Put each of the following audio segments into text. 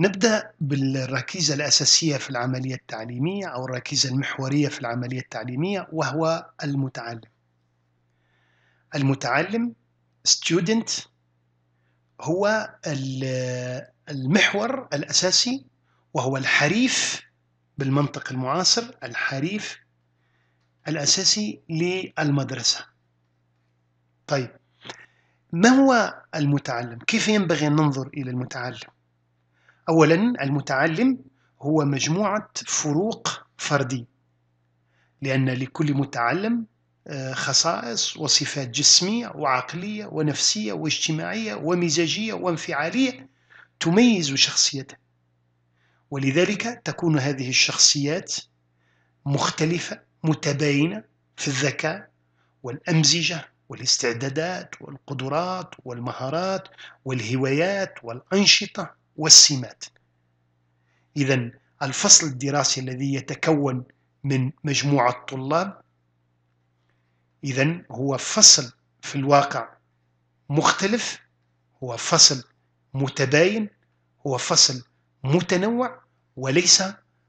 نبدأ بالركيزة الأساسية في العملية التعليمية أو الركيزة المحورية في العملية التعليمية وهو المتعلم المتعلم student هو المحور الأساسي وهو الحريف بالمنطق المعاصر الحريف الأساسي للمدرسة طيب ما هو المتعلم؟ كيف ينبغي أن ننظر إلى المتعلم؟ أولا المتعلم هو مجموعة فروق فردي لأن لكل متعلم آه، خصائص وصفات جسمية وعقلية ونفسية واجتماعية ومزاجية وانفعالية تميز شخصيته ولذلك تكون هذه الشخصيات مختلفة متباينة في الذكاء والأمزجة والاستعدادات والقدرات والمهارات والهوايات والأنشطة والسمات إذا الفصل الدراسي الذي يتكون من مجموعة طلاب إذا هو فصل في الواقع مختلف هو فصل متباين هو فصل متنوع وليس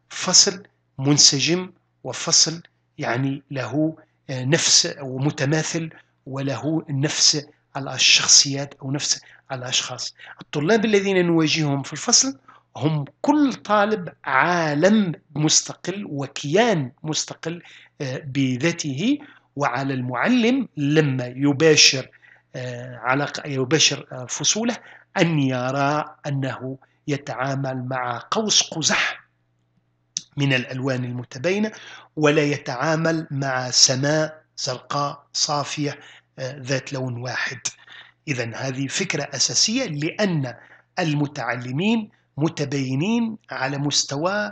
فصل منسجم وفصل يعني له نفس ومتماثل وله نفس الشخصيات أو نفس الأشخاص الطلاب الذين نواجههم في الفصل هم كل طالب عالم مستقل وكيان مستقل آه، بذاته وعلى المعلم لما يباشر آه، علاقة يباشر آه، فصوله أن يرى أنه يتعامل مع قوس قزح من الألوان المتباينة ولا يتعامل مع سماء زرقاء صافية ذات لون واحد إذا هذه فكرة أساسية لأن المتعلمين متباينين على مستوى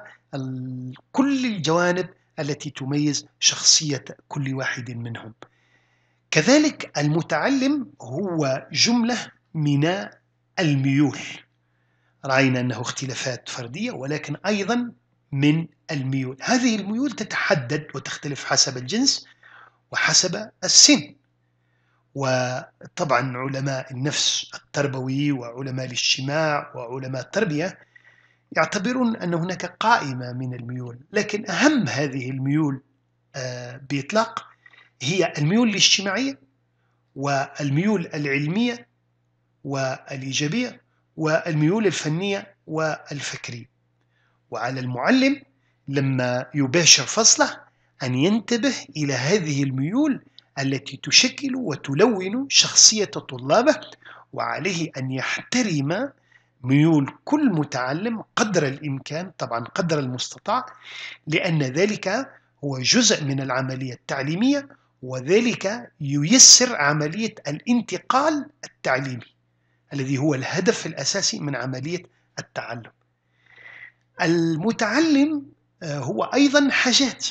كل الجوانب التي تميز شخصية كل واحد منهم كذلك المتعلم هو جملة من الميول رأينا أنه اختلافات فردية ولكن أيضا من الميول هذه الميول تتحدد وتختلف حسب الجنس وحسب السن وطبعا علماء النفس التربوي وعلماء الاجتماع وعلماء التربية يعتبرون أن هناك قائمة من الميول لكن أهم هذه الميول آه، بإطلاق هي الميول الاجتماعية والميول العلمية والإيجابية والميول الفنية والفكرية وعلى المعلم لما يباشر فصله أن ينتبه إلى هذه الميول التي تشكل وتلون شخصية طلابه وعليه أن يحترم ميول كل متعلم قدر الإمكان طبعا قدر المستطاع لأن ذلك هو جزء من العملية التعليمية وذلك ييسر عملية الانتقال التعليمي الذي هو الهدف الأساسي من عملية التعلم المتعلم آه، هو أيضا حاجات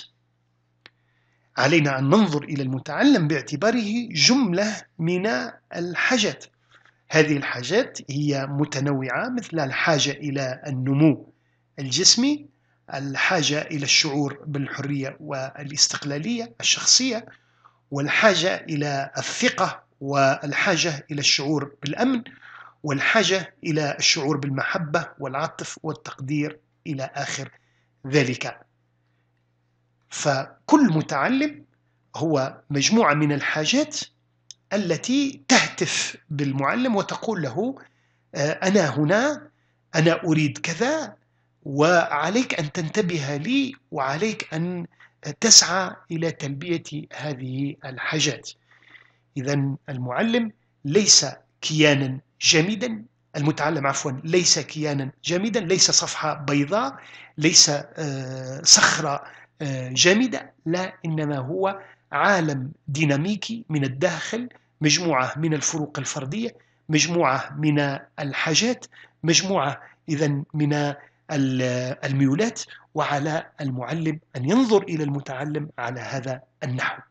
علينا أن ننظر إلى المتعلم باعتباره جملة من الحاجات هذه الحاجات هي متنوعة مثل الحاجة إلى النمو الجسمي الحاجة إلى الشعور بالحرية والاستقلالية الشخصية والحاجة إلى الثقة والحاجة إلى الشعور بالأمن والحاجة إلى الشعور بالمحبة والعطف والتقدير إلى آخر ذلك فكل متعلم هو مجموعة من الحاجات التي تهتف بالمعلم وتقول له آه، أنا هنا أنا أريد كذا وعليك أن تنتبه لي وعليك أن تسعى إلى تلبية هذه الحاجات إذا المعلم ليس كيانا جامدا المتعلم عفوا ليس كيانا جامدا ليس صفحة بيضاء ليس آه، صخرة جامدة لا إنما هو عالم ديناميكي من الداخل مجموعة من الفروق الفردية مجموعة من الحاجات مجموعة إذا من الميولات وعلى المعلم أن ينظر إلى المتعلم على هذا النحو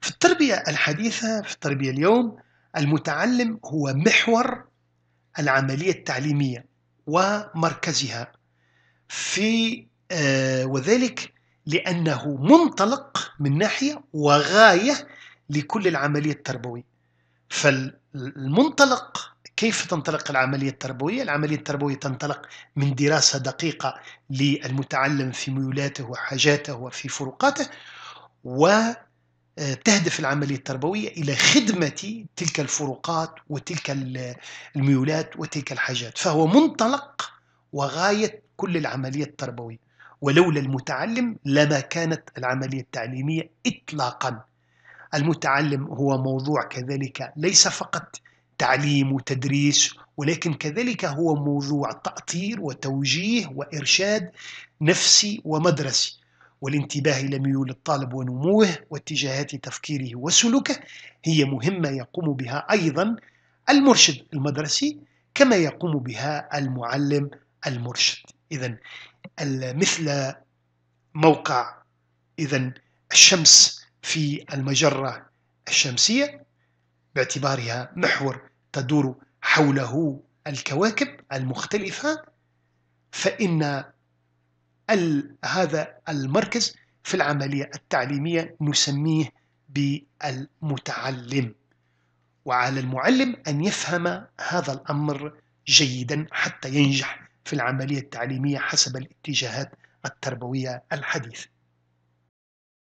في التربية الحديثة في التربية اليوم المتعلم هو محور العملية التعليمية ومركزها في آه، وذلك لأنه منطلق من ناحية وغاية لكل العملية التربوية فالمنطلق كيف تنطلق العملية التربوية؟ العملية التربوية تنطلق من دراسة دقيقة للمتعلم في ميولاته وحاجاته وفي فروقاته وتهدف العملية التربوية إلى خدمة تلك الفروقات وتلك الميولات وتلك الحاجات فهو منطلق وغاية كل العملية التربوية ولولا المتعلم لما كانت العملية التعليمية إطلاقا المتعلم هو موضوع كذلك ليس فقط تعليم وتدريس ولكن كذلك هو موضوع تأطير وتوجيه وإرشاد نفسي ومدرسي والانتباه إلى ميول الطالب ونموه واتجاهات تفكيره وسلوكه هي مهمة يقوم بها أيضا المرشد المدرسي كما يقوم بها المعلم المرشد إذا مثل موقع إذا الشمس في المجرة الشمسية باعتبارها محور تدور حوله الكواكب المختلفة فإن هذا المركز في العملية التعليمية نسميه بالمتعلم وعلى المعلم أن يفهم هذا الأمر جيدا حتى ينجح في العملية التعليمية حسب الاتجاهات التربوية الحديثة